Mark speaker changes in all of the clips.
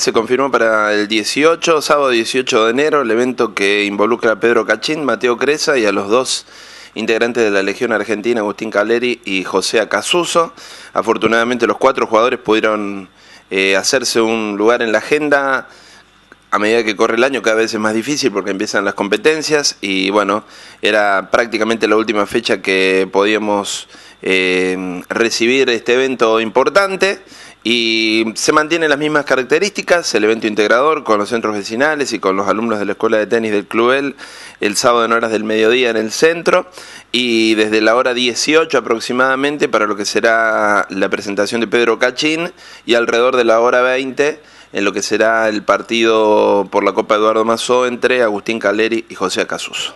Speaker 1: se confirmó para el 18, sábado 18 de enero, el evento que involucra a Pedro Cachín, Mateo Cresa y a los dos integrantes de la Legión Argentina, Agustín Caleri y José Acasuso. Afortunadamente los cuatro jugadores pudieron eh, hacerse un lugar en la agenda a medida que corre el año cada vez es más difícil porque empiezan las competencias y bueno, era prácticamente la última fecha que podíamos eh, recibir este evento importante. Y se mantienen las mismas características, el evento integrador con los centros vecinales y con los alumnos de la escuela de tenis del Clubel el sábado en horas del mediodía en el centro y desde la hora 18 aproximadamente para lo que será la presentación de Pedro Cachín y alrededor de la hora 20 en lo que será el partido por la Copa Eduardo Mazó entre Agustín Caleri y José Acasuso.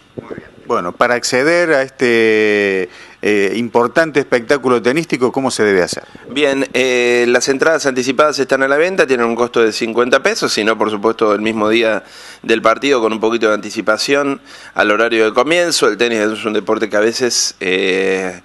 Speaker 2: Bueno, para acceder a este eh, importante espectáculo tenístico, ¿cómo se debe hacer?
Speaker 1: Bien, eh, las entradas anticipadas están a la venta, tienen un costo de 50 pesos, sino por supuesto, el mismo día del partido con un poquito de anticipación al horario de comienzo. El tenis es un deporte que a veces... Eh,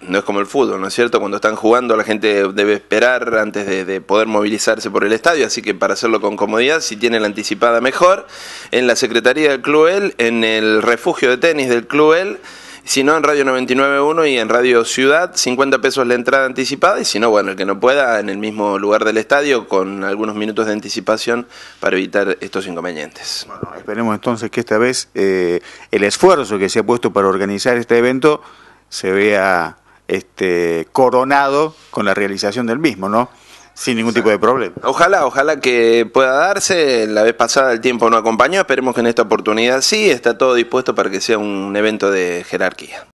Speaker 1: no es como el fútbol, ¿no es cierto? Cuando están jugando la gente debe esperar antes de, de, poder movilizarse por el estadio, así que para hacerlo con comodidad, si tiene la anticipada mejor, en la Secretaría del Club El, en el refugio de tenis del Club El, si no, en Radio 99.1 y en Radio Ciudad, 50 pesos la entrada anticipada. Y si no, bueno, el que no pueda, en el mismo lugar del estadio, con algunos minutos de anticipación para evitar estos inconvenientes.
Speaker 2: Bueno, esperemos entonces que esta vez eh, el esfuerzo que se ha puesto para organizar este evento se vea este, coronado con la realización del mismo, ¿no? sin ningún tipo de problema.
Speaker 1: Ojalá, ojalá que pueda darse. La vez pasada el tiempo no acompañó, esperemos que en esta oportunidad sí, está todo dispuesto para que sea un evento de jerarquía.